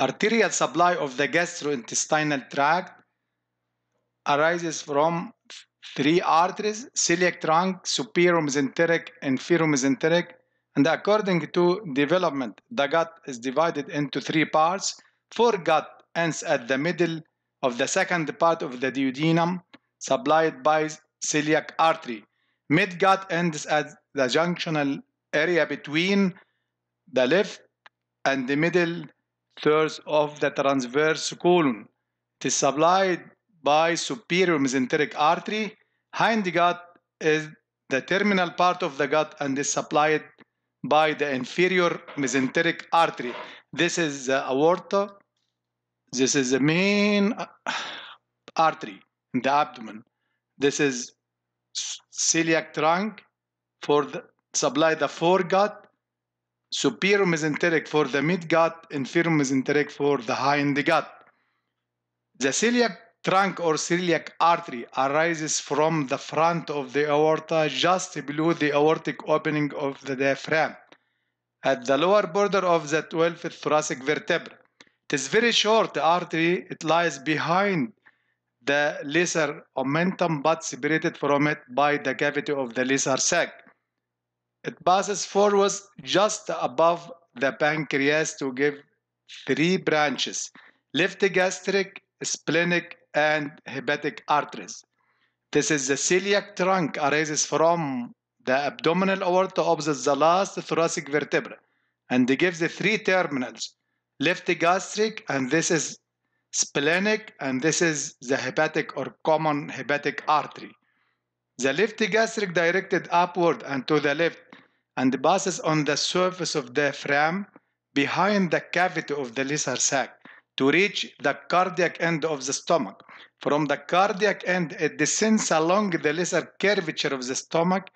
Arterial supply of the gastrointestinal tract arises from three arteries, celiac trunk, superior mesenteric, inferior mesenteric, and according to development, the gut is divided into three parts. Foregut ends at the middle of the second part of the duodenum, supplied by celiac artery. Midgut ends at the junctional area between the left and the middle thirds of the transverse colon. It is supplied by superior mesenteric artery. Hind gut is the terminal part of the gut and is supplied by the inferior mesenteric artery. This is the aorta. This is the main artery in the abdomen. This is celiac trunk for the, supply the foregut superior mesenteric for the mid-gut, inferior mesenteric for the high in the gut. The celiac trunk or celiac artery arises from the front of the aorta just below the aortic opening of the diaphragm at the lower border of the 12th thoracic vertebra. It is very short artery. It lies behind the lesser omentum but separated from it by the cavity of the lesser sac. It passes forwards just above the pancreas to give three branches left gastric, splenic, and hepatic arteries. This is the celiac trunk arises from the abdominal aorta opposite the last thoracic vertebra and gives the three terminals left gastric, and this is splenic, and this is the hepatic or common hepatic artery. The left gastric directed upward and to the left and passes on the surface of the diaphragm behind the cavity of the lesser sac to reach the cardiac end of the stomach. From the cardiac end, it descends along the lesser curvature of the stomach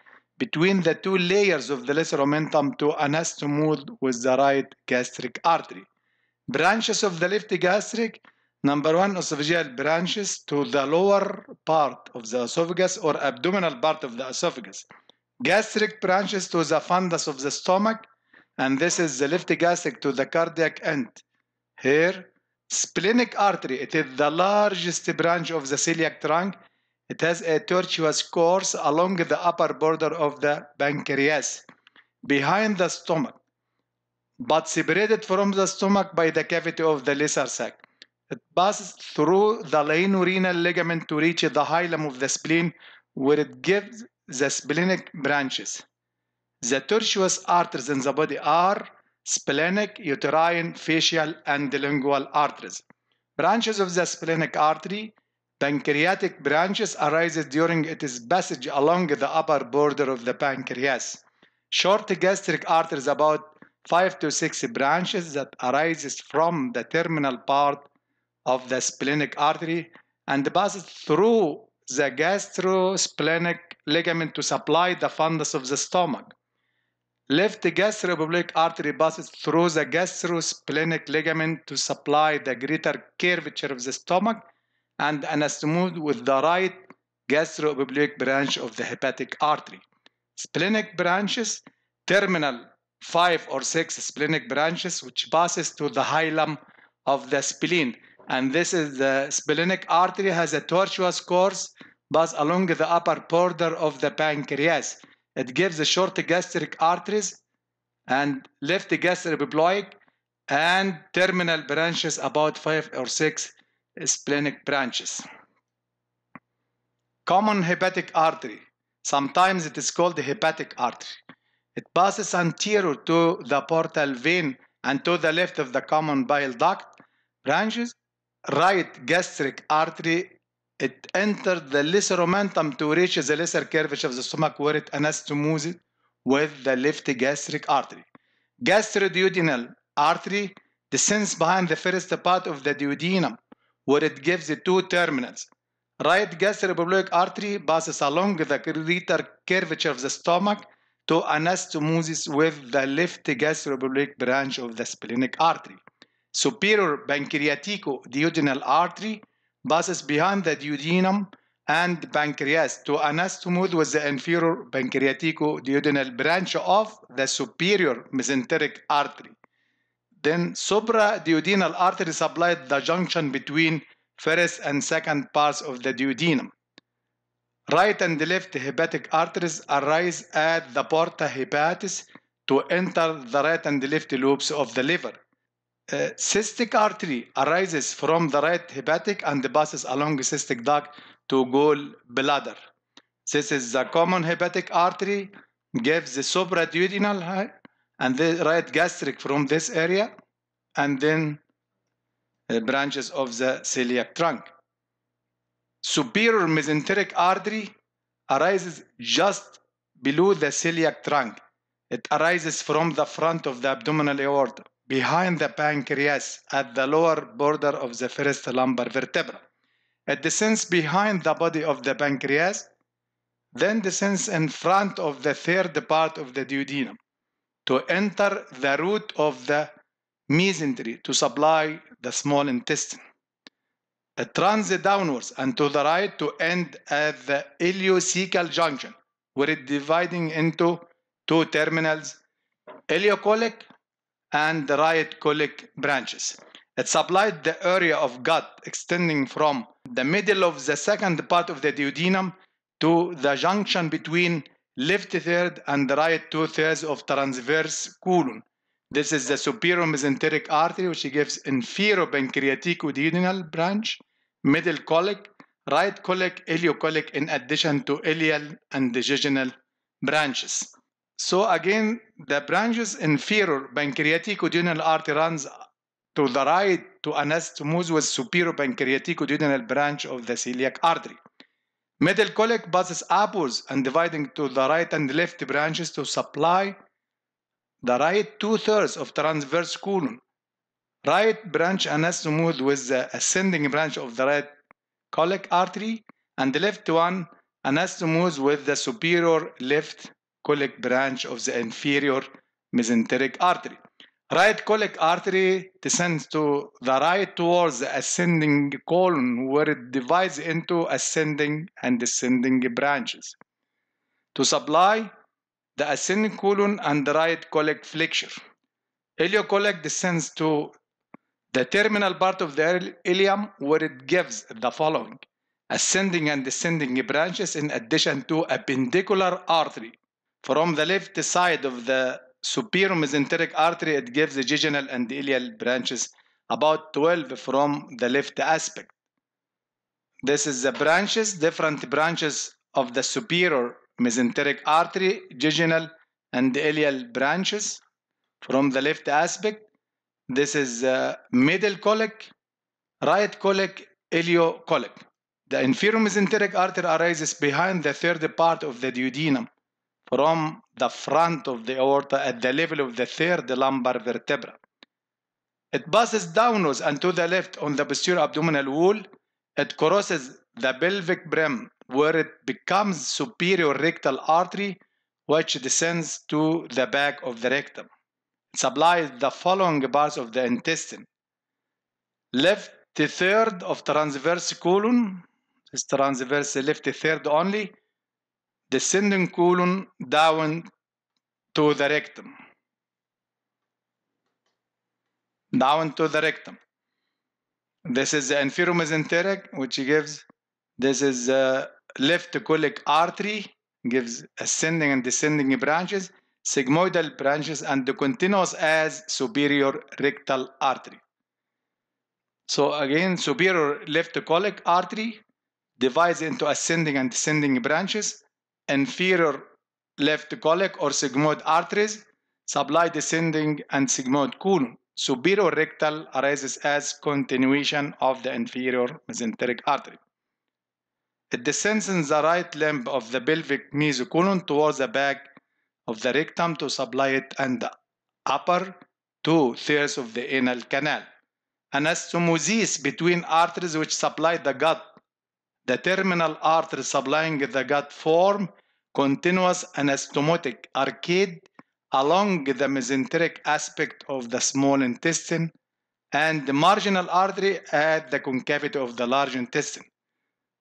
between the two layers of the lesser omentum to anastomose with the right gastric artery. Branches of the left gastric, number one esophageal branches to the lower part of the esophagus or abdominal part of the esophagus. Gastric branches to the fundus of the stomach, and this is the left gastric to the cardiac end. Here, splenic artery, it is the largest branch of the celiac trunk. It has a tortuous course along the upper border of the pancreas, behind the stomach, but separated from the stomach by the cavity of the lesser sac. It passes through the lanorenal ligament to reach the hilum of the spleen, where it gives the splenic branches. The tortuous arteries in the body are splenic, uterine, facial, and lingual arteries. Branches of the splenic artery, pancreatic branches arises during its passage along the upper border of the pancreas. Short gastric arteries about 5 to 6 branches that arises from the terminal part of the splenic artery and passes through the gastrosplenic ligament to supply the fundus of the stomach. Left gastropubic artery passes through the gastrosplenic ligament to supply the greater curvature of the stomach and anastomose with the right gastropubic branch of the hepatic artery. Splenic branches, terminal five or six splenic branches which passes to the hilum of the spleen. And this is the splenic artery has a tortuous course pass along the upper border of the pancreas. It gives the short gastric arteries and left gastric gastropubloic and terminal branches about five or six splenic branches. Common hepatic artery. Sometimes it is called the hepatic artery. It passes anterior to the portal vein and to the left of the common bile duct branches. Right gastric artery it entered the lesser omentum to reach the lesser curvature of the stomach where it anastomoses with the left gastric artery. Gastroduodenal artery descends behind the first part of the duodenum where it gives the two terminals. Right gastropulmonary artery passes along the greater curvature of the stomach to anastomosis with the left gastropulmonary branch of the splenic artery. Superior pancreatico duodenal artery passes behind the duodenum and pancreas to anastomose with the inferior pancreaticoduodenal branch of the superior mesenteric artery. Then duodenal artery supplied the junction between first and second parts of the duodenum. Right and left hepatic arteries arise at the porta hepatis to enter the right and left lobes of the liver. Uh, cystic artery arises from the right hepatic and passes along cystic duct to bladder. This is the common hepatic artery, gives the supratuitinal and the right gastric from this area, and then uh, branches of the celiac trunk. Superior mesenteric artery arises just below the celiac trunk. It arises from the front of the abdominal aorta behind the pancreas at the lower border of the first lumbar vertebra. It descends behind the body of the pancreas, then descends in front of the third part of the duodenum to enter the root of the mesentery to supply the small intestine. It runs downwards and to the right to end at the ileocecal junction, where it dividing into two terminals, ileocolic and the right colic branches. It supplied the area of gut extending from the middle of the second part of the duodenum to the junction between left third and right two thirds of transverse colon. This is the superior mesenteric artery, which gives inferior pancreatic duodenal branch, middle colic, right colic, ileocolic, in addition to ileal and digestional branches. So again, the branches inferior pancreaticoduodenal artery runs to the right to anastomose with superior pancreaticoduodenal branch of the celiac artery. Middle colic buses upwards and dividing to the right and left branches to supply the right two-thirds of transverse colon. Right branch anastomose with the ascending branch of the right colic artery and the left one anastomose with the superior left colic branch of the inferior mesenteric artery. Right colic artery descends to the right towards the ascending colon where it divides into ascending and descending branches. To supply the ascending colon and the right colic flexure. Ileocolic descends to the terminal part of the ilium where it gives the following ascending and descending branches in addition to appendicular artery from the left side of the superior mesenteric artery, it gives the jejunal and ileal branches about 12 from the left aspect. This is the branches, different branches of the superior mesenteric artery, jejunal and ileal branches from the left aspect. This is the uh, middle colic, right colic, ileocolic. The inferior mesenteric artery arises behind the third part of the duodenum from the front of the aorta at the level of the third lumbar vertebra. It passes downwards and to the left on the posterior abdominal wall. It crosses the pelvic brim where it becomes superior rectal artery which descends to the back of the rectum. It supplies the following parts of the intestine. Left third of transverse colon, is transverse left third only, descending colon down to the rectum. Down to the rectum. This is the inferior mesenteric, which gives, this is the left colic artery, gives ascending and descending branches, sigmoidal branches, and the continuous as superior rectal artery. So again, superior left colic artery divides into ascending and descending branches, inferior left colic or sigmoid arteries, supply descending and sigmoid colon. Superior rectal arises as continuation of the inferior mesenteric artery. It descends in the right limb of the pelvic mesocolon towards the back of the rectum to supply it and the upper two thirds of the anal canal. Anastomosis between arteries which supply the gut the terminal artery supplying the gut form continuous anastomotic arcade along the mesenteric aspect of the small intestine and the marginal artery at the concavity of the large intestine.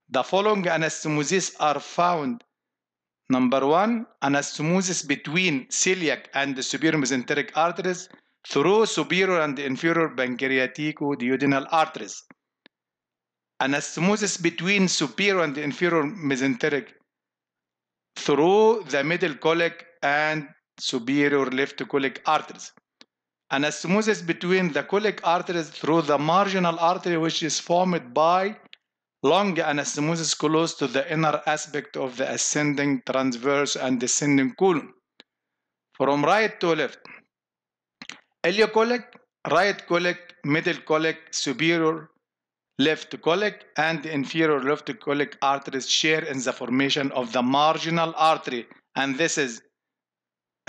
The following anastomoses are found. Number one, anastomoses between celiac and the superior mesenteric arteries through superior and inferior pancreaticoduodenal arteries anastomosis between superior and inferior mesenteric through the middle colic and superior left colic arteries. An between the colic arteries through the marginal artery which is formed by long. anastomosis close to the inner aspect of the ascending transverse and descending colon from right to left ileocolic right colic middle colic superior left colic and the inferior left colic arteries share in the formation of the marginal artery and this is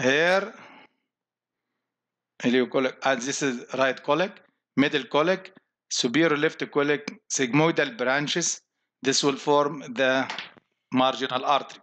here ileocolic and this is right colic middle colic superior left colic sigmoidal branches this will form the marginal artery